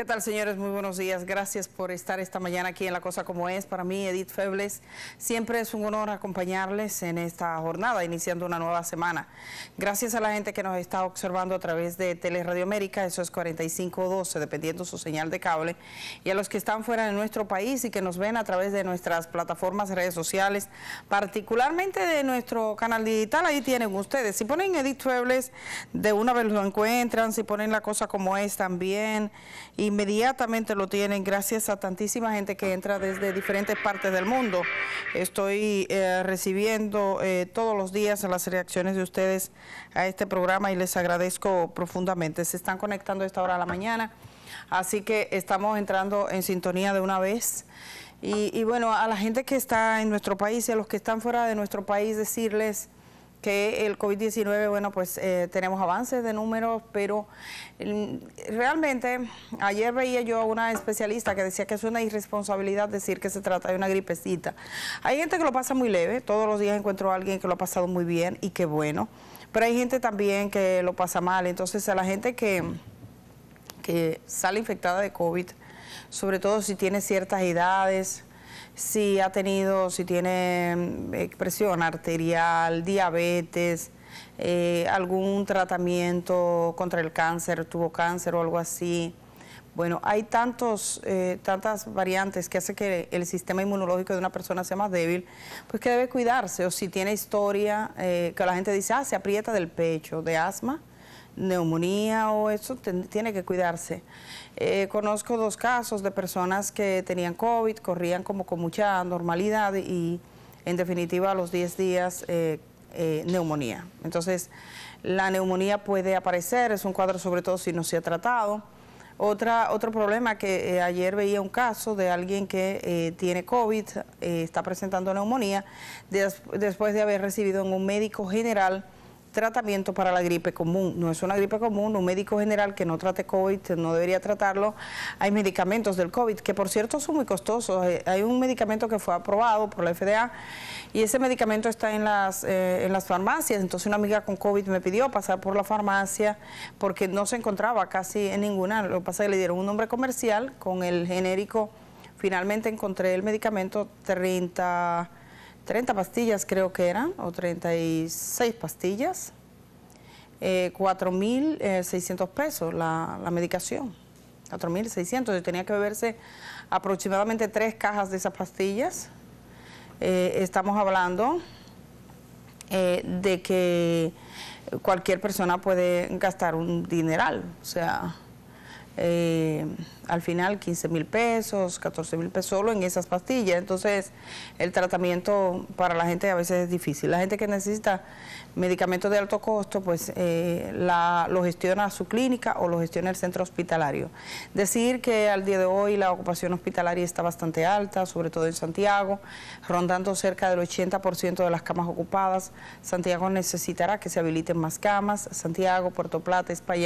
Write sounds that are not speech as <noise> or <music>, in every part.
¿Qué tal, señores? Muy buenos días. Gracias por estar esta mañana aquí en La Cosa Como Es. Para mí, Edith Febles, siempre es un honor acompañarles en esta jornada, iniciando una nueva semana. Gracias a la gente que nos está observando a través de Teleradio América, eso es 4512, dependiendo su señal de cable, y a los que están fuera de nuestro país y que nos ven a través de nuestras plataformas, redes sociales, particularmente de nuestro canal digital, ahí tienen ustedes. Si ponen Edith Febles, de una vez lo encuentran, si ponen La Cosa Como Es también, y inmediatamente lo tienen gracias a tantísima gente que entra desde diferentes partes del mundo. Estoy eh, recibiendo eh, todos los días las reacciones de ustedes a este programa y les agradezco profundamente. Se están conectando a esta hora de la mañana, así que estamos entrando en sintonía de una vez. y bueno, a la gente que está en nuestro país y a los que están fuera de nuestro país, decirles que el COVID-19, bueno, pues eh, tenemos avances de números, pero mm, realmente ayer veía yo a una especialista que decía que es una irresponsabilidad decir que se trata de una gripecita. Hay gente que lo pasa muy leve, todos los días encuentro a alguien que lo ha pasado muy bien y qué bueno, pero hay gente también que lo pasa mal, entonces a la gente que, que sale infectada de COVID, sobre todo si tiene ciertas edades, si ha tenido, si tiene mm, presión arterial, diabetes, eh, algún tratamiento contra el cáncer, tuvo cáncer o algo así. Bueno, hay tantos, eh, tantas variantes que hace que el sistema inmunológico de una persona sea más débil, pues que debe cuidarse. O si tiene historia, eh, que la gente dice, ah, se aprieta del pecho, de asma, neumonía o eso, tiene que cuidarse. Eh, conozco dos casos de personas que tenían COVID, corrían como con mucha normalidad y en definitiva a los 10 días eh, eh, neumonía. Entonces, la neumonía puede aparecer, es un cuadro sobre todo si no se ha tratado. Otra, otro problema que ayer veía un caso de alguien que tiene COVID, está presentando neumonía, después de haber recibido en un médico general tratamiento para la gripe común. No es una gripe común, un médico general que no trate COVID no debería tratarlo. Hay medicamentos del COVID que por cierto son muy costosos. Hay un medicamento que fue aprobado por la FDA y ese medicamento está en las, eh, en las farmacias. Entonces una amiga con COVID me pidió pasar por la farmacia porque no se encontraba casi en ninguna. Lo que pasa es que le dieron un nombre comercial con el genérico. Finalmente encontré el medicamento 30 30 pastillas creo que eran, o 36 pastillas, eh, mil 4.600 eh, pesos la, la medicación, 4.600. Yo tenía que beberse aproximadamente tres cajas de esas pastillas. Eh, estamos hablando de que cualquier persona puede gastar un dineral, o sea... Eh, al final 15 mil pesos, 14 mil pesos solo en esas pastillas. Entonces, el tratamiento para la gente a veces es difícil. La gente que necesita medicamentos de alto costo, pues eh, lo gestiona su clínica o lo gestiona el centro hospitalario. Decir que al día de hoy la ocupación hospitalaria está bastante alta, sobre todo en Santiago, rondando cerca del 80% de las camas ocupadas. Santiago necesitará que se habiliten más camas. Santiago, Puerto Plata, España.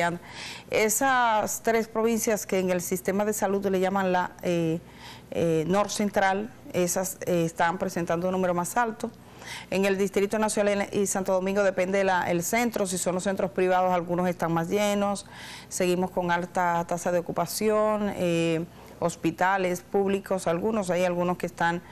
Esas tres provincias que en el sistema de salud le llaman la eh, eh Central, norcentral, esas eh, están presentando un número más alto. En el Distrito Nacional y Santo Domingo depende el centro, si son los centros privados algunos están más llenos, seguimos con alta tasa de ocupación, eh, hospitales públicos, algunos, hay algunos que están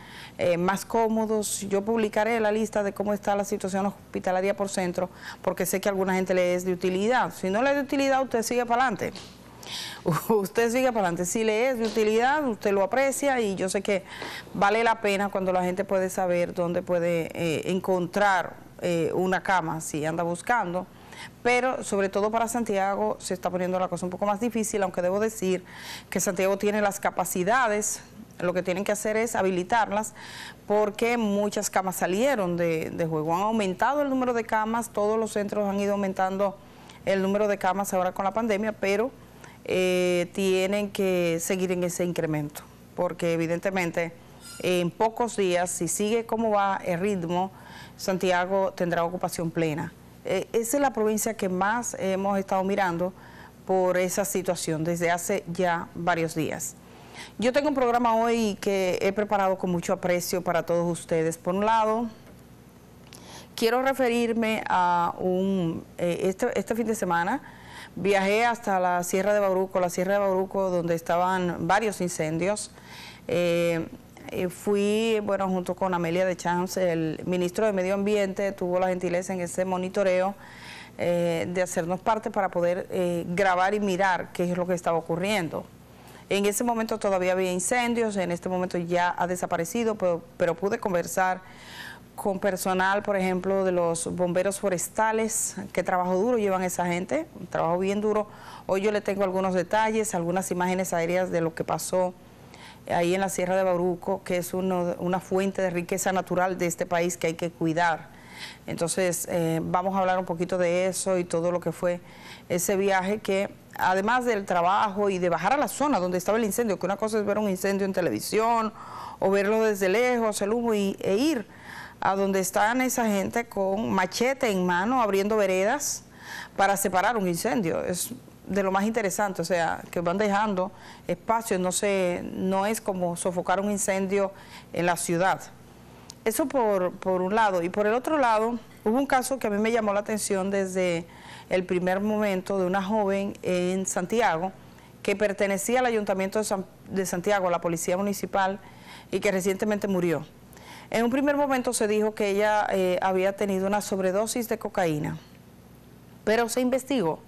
más cómodos. Yo publicaré la lista de cómo está la situación hospitalaria por centro, porque sé que a alguna gente le es de utilidad. Si no le es de utilidad, usted sigue para adelante. <laughs> usted siga para adelante. Si le es de utilidad, usted lo aprecia y yo sé que vale la pena cuando la gente puede saber dónde puede eh, encontrar eh, una cama si anda buscando. Pero sobre todo para Santiago se está poniendo la cosa un poco más difícil, aunque debo decir que Santiago tiene las capacidades lo que tienen que hacer es habilitarlas porque muchas camas salieron de, de, juego. Han aumentado el número de camas, todos los centros han ido aumentando el número de camas ahora con la pandemia, pero eh, tienen que seguir en ese incremento, porque evidentemente en pocos días, si sigue como va el ritmo, Santiago tendrá ocupación plena. Eh, esa es la provincia que más hemos estado mirando por esa situación desde hace ya varios días. Yo tengo un programa hoy que he preparado con mucho aprecio para todos ustedes. Por un lado, quiero referirme a un... Eh, este, este fin de semana Viajé hasta la Sierra de Bauruco, la Sierra de Bauruco donde estaban varios incendios. Eh, eh, fui, bueno, junto con Amelia de Chance, el ministro de Medio Ambiente tuvo la gentileza en ese monitoreo eh, de hacernos parte para poder grabar y mirar qué es lo que estaba ocurriendo. En ese momento todavía había incendios, en este momento ya ha desaparecido, pero pude conversar con personal, por ejemplo, de los bomberos forestales, que trabajo duro llevan esa gente, un trabajo bien duro. Hoy yo le tengo algunos detalles, algunas imágenes aéreas de lo que pasó ahí en la Sierra de Bauruco, que es una fuente de riqueza natural de este país que hay que cuidar. Entonces, eh, vamos a hablar un poquito de eso y todo lo que fue ese viaje que, además del trabajo y de bajar a la zona donde estaba el incendio, que una cosa es ver un incendio en televisión o verlo desde lejos, el humo, e ir a donde están esa gente con machete en mano abriendo veredas para separar un incendio. Es de lo más interesante, o sea, que van dejando espacios, no, no es como sofocar un incendio en la ciudad. Eso por, un lado. Y por el otro lado, hubo un caso que a mí me llamó la atención desde el primer momento de una joven en Santiago que pertenecía al Ayuntamiento de, Santiago, de Santiago, la Policía Municipal, y que recientemente murió. En un primer momento se dijo que ella eh, había tenido una sobredosis de cocaína, pero se investigó.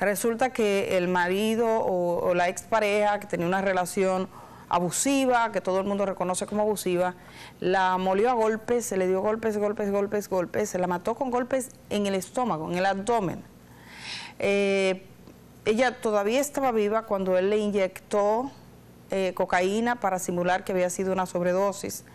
Resulta que el marido o, la expareja que tenía una relación abusiva, que todo el mundo reconoce como abusiva, la molió a golpes, se le dio golpes, golpes, golpes, golpes, se la mató con golpes en el estómago, en el abdomen. Eh, ella todavía estaba viva cuando él le inyectó eh, cocaína para simular que había sido una sobredosis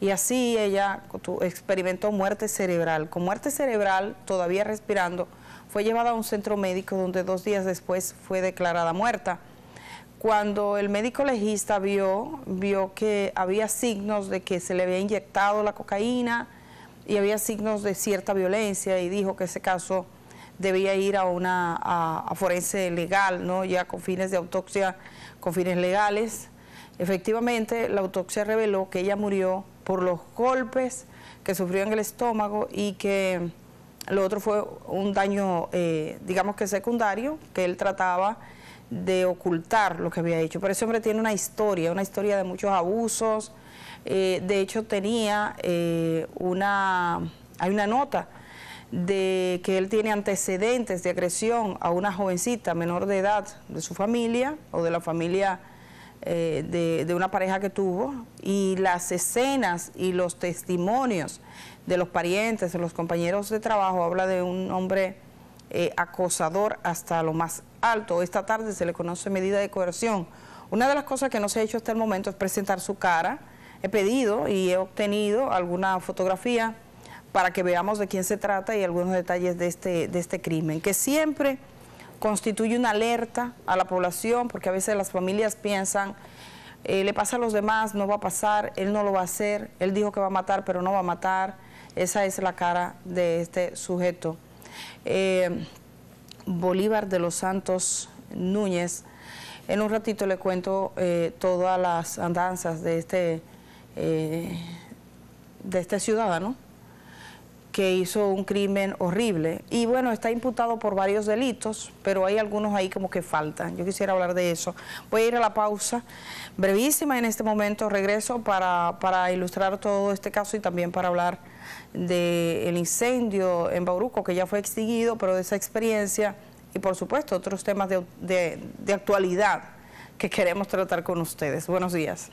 y así ella experimentó muerte cerebral. Con muerte cerebral, todavía respirando, fue llevada a un centro médico donde dos días después fue declarada muerta. Cuando el médico legista vio, vio que había signos de que se le había inyectado la cocaína y había signos de cierta violencia y dijo que ese caso debía ir a una forense legal, ya con fines de autopsia, con fines legales. Efectivamente, la autopsia reveló que ella murió por los golpes que sufrió en el estómago y que lo otro fue un daño, eh, digamos que secundario, que él trataba de ocultar lo que había hecho. Pero ese hombre tiene una historia, una historia de muchos abusos. Eh, de hecho, tenía eh, una, hay una nota de que él tiene antecedentes de agresión a una jovencita menor de edad de su familia o de la familia eh, de, una pareja que tuvo y las escenas y los testimonios de los parientes, de los compañeros de trabajo, habla de un hombre eh, acosador hasta lo más alto. Esta tarde se le conoce medida de coerción. Una de las cosas que no se ha hecho hasta el momento es presentar su cara. He pedido y he obtenido alguna fotografía para que veamos de quién se trata y algunos detalles de este, de este crimen, que siempre constituye una alerta a la población, porque a veces las familias piensan, eh, le pasa a los demás, no va a pasar, él no lo va a hacer, él dijo que va a matar, pero no va a matar. Esa es la cara de este sujeto. Eh, Bolívar de los Santos Núñez, en un ratito le cuento eh, todas las andanzas de este, de este ciudadano que hizo un crimen horrible. Y bueno, está imputado por varios delitos, pero hay algunos ahí como que faltan. Yo quisiera hablar de eso. Voy a ir a la pausa, brevísima en este momento, regreso para, ilustrar todo este caso y también para hablar del incendio en Bauruco, que ya fue extinguido, pero de esa experiencia y por supuesto otros temas de actualidad que queremos tratar con ustedes. Buenos días.